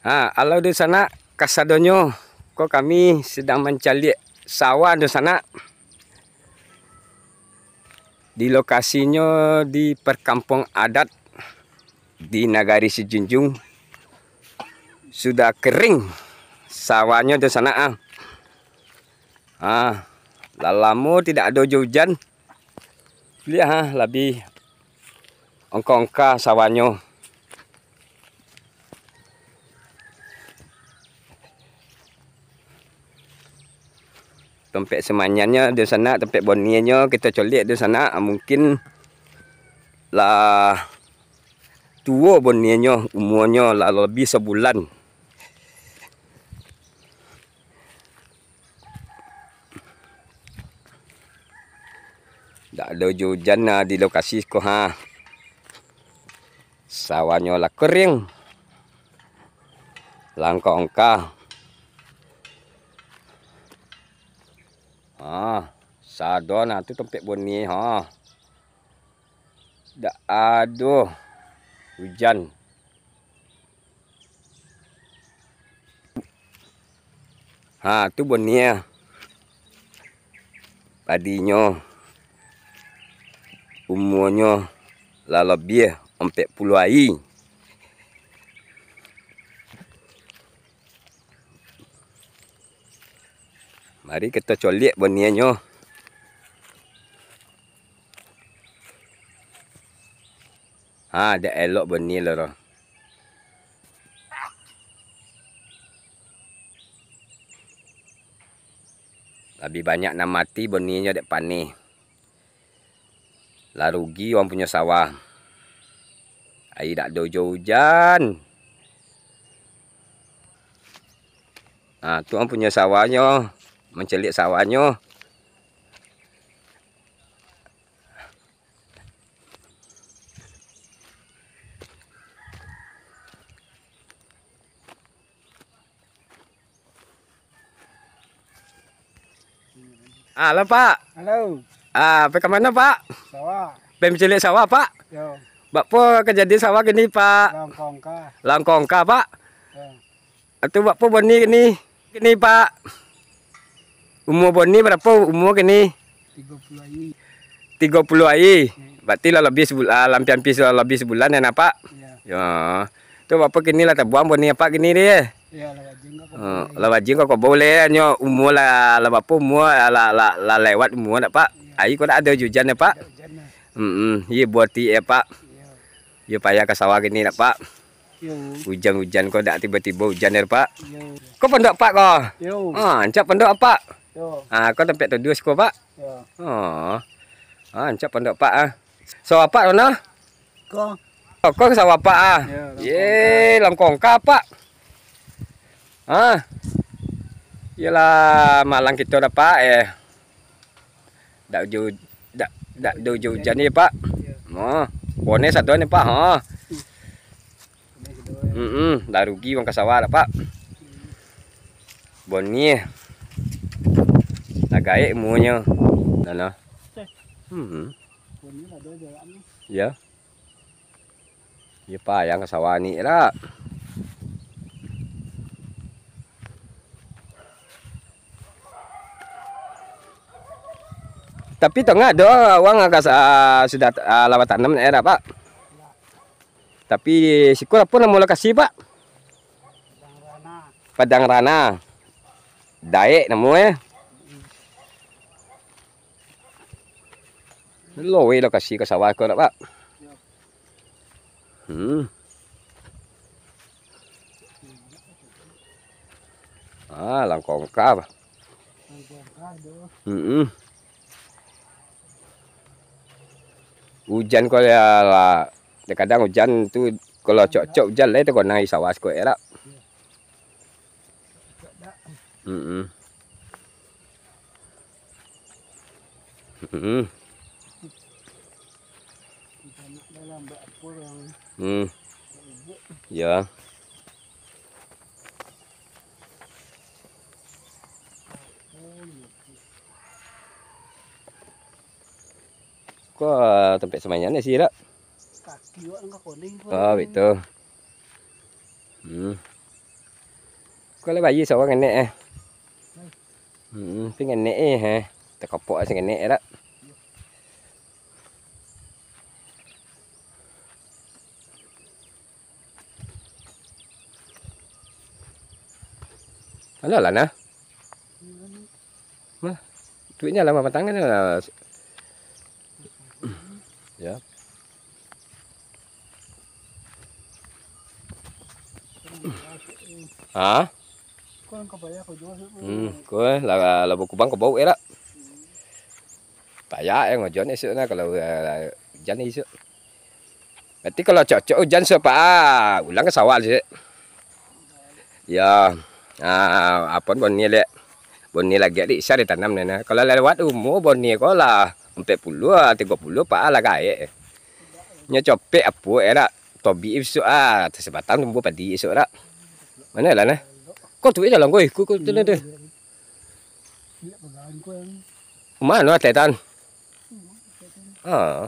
Nah, kalau di sana kasadonyo, kok kami sedang mencari sawah di sana. Di lokasinya di perkampung adat di Nagari Sijunjung sudah kering sawahnya di sana ah. Ah, lalamu tidak ada hujan. Lihat ah, lebih ongkongka sawahnya. Tempat semanyanya di sana, tempat boninya kita colek di sana. Ah, mungkin lah tua boninya umurnya lah lebih sebulan. Tak ada hujan di lokasi ko ha. Sawahnya lah kering. Langkah-langkah. Ha, sadona tu tempek boni ha. Dak aduh. Hujan. Ha, tu boni ya. Padinya umurnya lah lebih 40 hari. Mari kita colik boniannya. Ha, dah elok boni lah. Lebih banyak nak mati bunyinya dek panih. larugi orang punya sawah. Air tak ada hujan. Ha, tu orang punya sawahnya mencelik sawahnya Halo Pak. Halo. Ah, apa ke mana Pak? Sawah. Pem cilik sawah Pak. Yo. Bapak kejadian sawah gini Pak. Langkongka. Langkongka Pak. Yo. Itu bapak bani gini. Gini Pak. Umur boni berapa umur kini? 30 ai. 30 ai. Berarti lah lebih sebulan, ah, Lampian pis lah lebih sebulan ya nampak? Ya. Ya. Tu apa kini lah terbuang boni apa kini dia? Ya, lewat ah, wajin kau boleh nyo umur lah lah apa umur lah lah la lewat umur nak pak. Ya. Ai kau ada hujan ya pak? Hmm, hmm. Ye buat ti eh ya pak. Ye payah ke sawah kini nak pak. Hujan-hujan kau tak tiba-tiba hujan ya pak. Kau pendok pak kok? Yo. Ah, cak pendok pak. Aku Ah, kau tempat tu dua sekolah pak? Oh. Ah, encap pondok pak ah. Sawapak so, mana? Kau. Oh, kau sawapak ah. Ye, lam kongka pak. Ah. Yalah, malang kita dah pak eh. Dak ju dak dak do ju jani pak. Oh. Bone satu ni pak ha. Hmm, ya. dah rugi bang kasawar pak. Hmm. Bone agak ilmunya eh, Nana hmm. ya ya pak yang sawani ra tapi tengah ada uang agak uh, ah, sudah uh, ah, lewat tanam era pak ya. tapi sikur pun mau kasih pak padang rana, padang rana. daek namanya eh. lôi Wei, cả xì cả sáu vai cơ đó bác ừ à làm còn cá lah kadang hujan tu kalau cocok hujan lah tu kau sawah kau era Hmm. Hmm. ừ dạ có tempat sembahyang ni sih tak? Kaki awak nak koning pun. Ah betul. Hmm. Kau lepas ye sawang kan nek eh. Hmm, pengen nek eh. Tak kopok sing nek tak. nó là na mà tuyển nhà là mà tăng cái là dạ hả ừ cuối là là một cục bắn của bố ấy đó tại giá em mà chọn ấy sữa nó còn là dân ấy sữa Berarti kalau cocok hujan sepa, ulang ke sawah sih. yeah uh, apa bon ni lek bon ni lagi di sari tanam nena kalau lewat umur bon ni lah empat puluh tiga puluh pak lah kaya nya copek apa era tobi isu ah tersebatang tumbuh padi isu era mana lah nah kok tuh jalan ko kok kau tuh nede mana tetan ah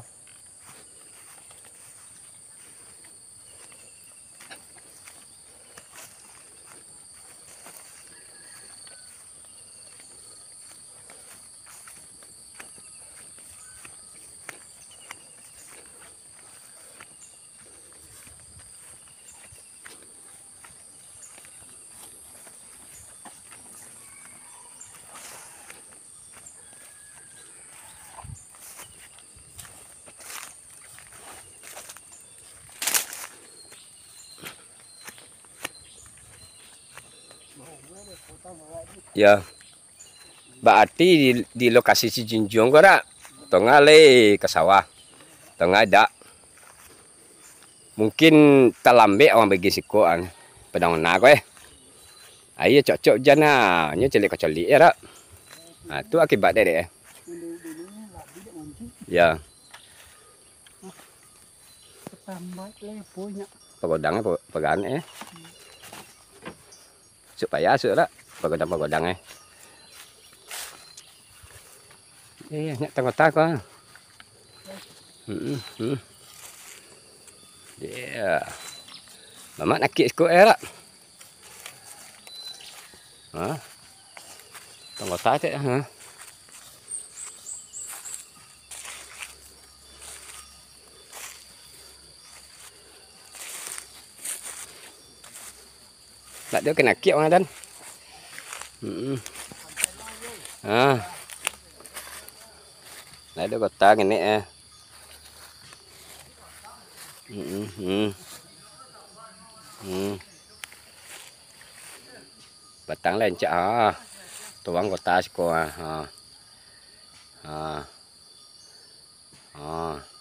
Ya. Berarti di, di lokasi kau tak? tengah le ke sawah. Tengah dak Mungkin terlambat orang bagi sikoan. Pedang nak eh. Ayo ah, iya, cocok jana, nyo celik celik ya eh, rak. Ha, ah, itu akibat dia. Eh. Ya. Tambah Pegang Pegang eh payah asuk lah pagodang-pagodang eh Eh, nak tengok-tengok takut hmm hmm yeah nak kek sekut eh lah ha tengok tak ha lại đứa cái này kiệu này đất ừ. à. lại đứa gọt ta cái này ừ, ừ, ừ. Ừ. bà tăng lên chợ tôi ăn gọt ta của à à à